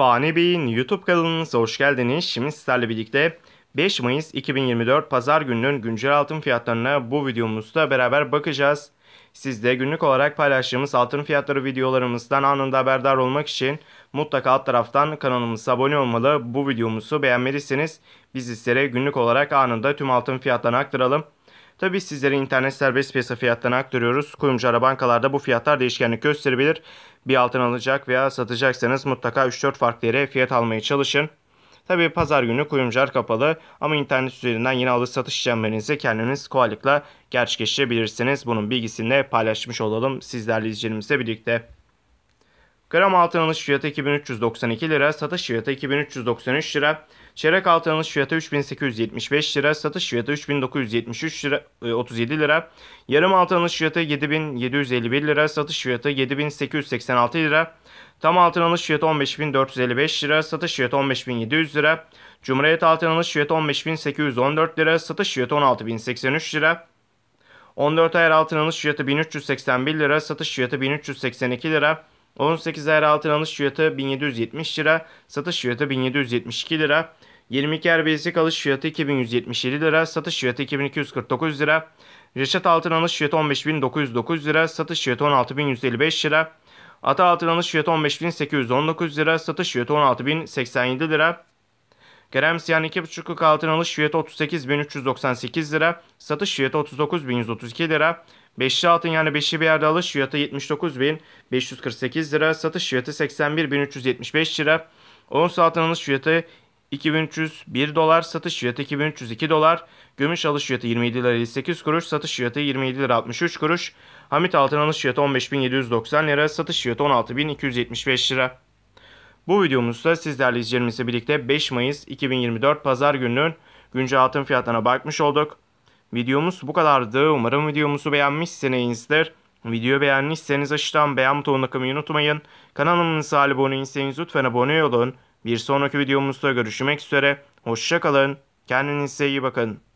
Fani Bey'in YouTube kanalınıza hoş geldiniz. Şimdi sizlerle birlikte 5 Mayıs 2024 Pazar gününün güncel altın fiyatlarına bu videomuzda beraber bakacağız. Siz de günlük olarak paylaştığımız altın fiyatları videolarımızdan anında haberdar olmak için mutlaka alt taraftan kanalımıza abone olmalı. Bu videomuzu beğenmediyseniz biz sizlere günlük olarak anında tüm altın fiyatlarını aktaralım. Tabi sizlere internet serbest piyasa fiyatlarını aktarıyoruz. Kuyumcu ara bankalarda bu fiyatlar değişkenlik gösterebilir. Bir altın alacak veya satacaksanız mutlaka 3-4 farklı yere fiyat almaya çalışın. Tabi pazar günü kuyumcular kapalı ama internet üzerinden yeni alış satış işlemlerinizi kendiniz kolaylıkla gerçekleştirebilirsiniz. Bunun bilgisini de paylaşmış olalım sizlerle izleyicilerimizle birlikte. Gram altın alış fiyatı 2392 lira, satış fiyatı 2393 lira. Çeyrek altın alış fiyatı 3875 lira, satış fiyatı 3973 lira, 37 e, lira. Yarım altın alış fiyatı 7751 lira, satış fiyatı 7886 lira. Tam altın alış fiyatı 15455 lira, satış fiyatı 15700 lira. Cumhuriyet altın alış fiyatı 15814 lira, satış fiyatı 16083 lira. 14 ayar altın alış fiyatı 1381 lira, satış fiyatı 1382 lira. 18 er altın alış fiyatı 1770 lira, satış fiyatı 1772 lira. 22 er bilezik alış fiyatı 2177 lira, satış fiyatı 2249 lira. Reşat altın alış fiyatı 15909 lira, satış fiyatı 16155 lira. Ata altın alış fiyatı 15819 lira, satış fiyatı 16087 lira. Keremsiyan 2,5 kuk altın alış fiyatı 38.398 lira. Satış fiyatı 39.132 lira. 5'li altın yani 5'i bir yerde alış fiyatı 79.548 lira. Satış fiyatı 81.375 lira. 10 altın alış fiyatı 2301 dolar, satış fiyatı 2302 dolar, gümüş alış fiyatı 27 lira 58 kuruş, satış fiyatı 27 lira 63 kuruş, Hamit altın alış fiyatı 15790 lira, satış fiyatı 16275 lira. Bu videomuzda sizlerle izleyicilerimizle birlikte 5 Mayıs 2024 Pazar gününün güncel altın fiyatlarına bakmış olduk. Videomuz bu kadardı. Umarım videomuzu beğenmişsinizdir. Videoyu beğenmişseniz aşağıdan beğen butonuna kılmayı unutmayın. Kanalımıza abone değilseniz lütfen abone olun. Bir sonraki videomuzda görüşmek üzere. Hoşçakalın. Kendinize iyi bakın.